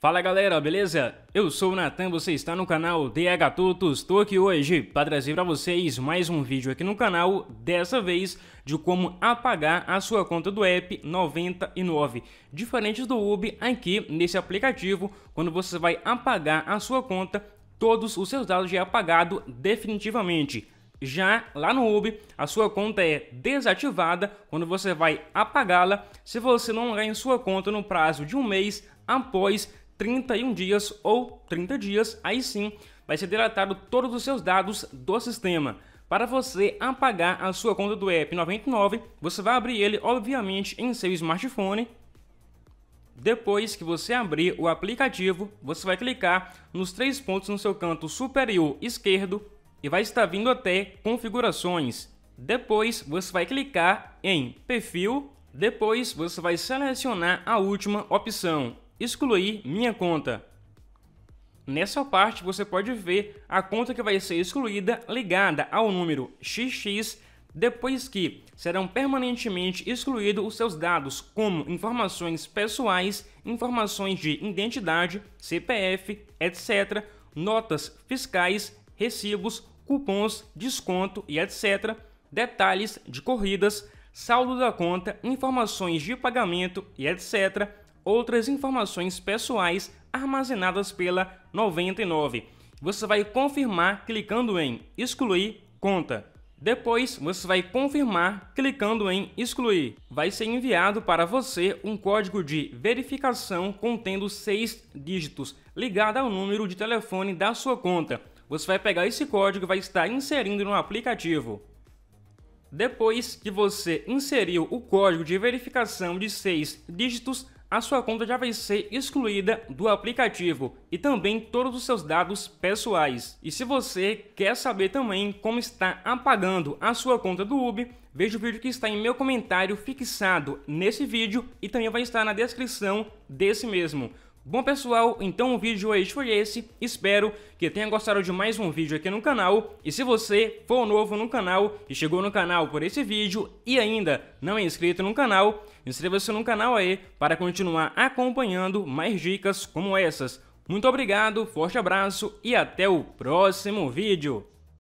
Fala galera, beleza? Eu sou o Natan, você está no canal DH Tutos, estou aqui hoje para trazer para vocês mais um vídeo aqui no canal, dessa vez de como apagar a sua conta do app 99. Diferente do Ubi, aqui nesse aplicativo, quando você vai apagar a sua conta, todos os seus dados já é apagado definitivamente. Já lá no Ubi, a sua conta é desativada quando você vai apagá-la se você não ganhar em sua conta no prazo de um mês após 31 dias ou 30 dias, aí sim vai ser deletado todos os seus dados do sistema. Para você apagar a sua conta do app 99, você vai abrir ele, obviamente, em seu smartphone. Depois que você abrir o aplicativo, você vai clicar nos três pontos no seu canto superior esquerdo e vai estar vindo até configurações. Depois você vai clicar em perfil, depois você vai selecionar a última opção, excluir minha conta. Nessa parte você pode ver a conta que vai ser excluída ligada ao número XX depois que serão permanentemente excluídos os seus dados como informações pessoais, informações de identidade, CPF, etc, notas fiscais, recibos, cupons, desconto e etc, detalhes de corridas, saldo da conta, informações de pagamento e etc, outras informações pessoais armazenadas pela 99. Você vai confirmar clicando em excluir conta. Depois, você vai confirmar clicando em excluir. Vai ser enviado para você um código de verificação contendo seis dígitos, ligado ao número de telefone da sua conta. Você vai pegar esse código e vai estar inserindo no aplicativo. Depois que você inseriu o código de verificação de seis dígitos, a sua conta já vai ser excluída do aplicativo e também todos os seus dados pessoais. E se você quer saber também como está apagando a sua conta do Uber, veja o vídeo que está em meu comentário fixado nesse vídeo e também vai estar na descrição desse mesmo. Bom pessoal, então o vídeo hoje foi esse, espero que tenha gostado de mais um vídeo aqui no canal e se você for novo no canal e chegou no canal por esse vídeo e ainda não é inscrito no canal, inscreva-se no canal aí para continuar acompanhando mais dicas como essas. Muito obrigado, forte abraço e até o próximo vídeo!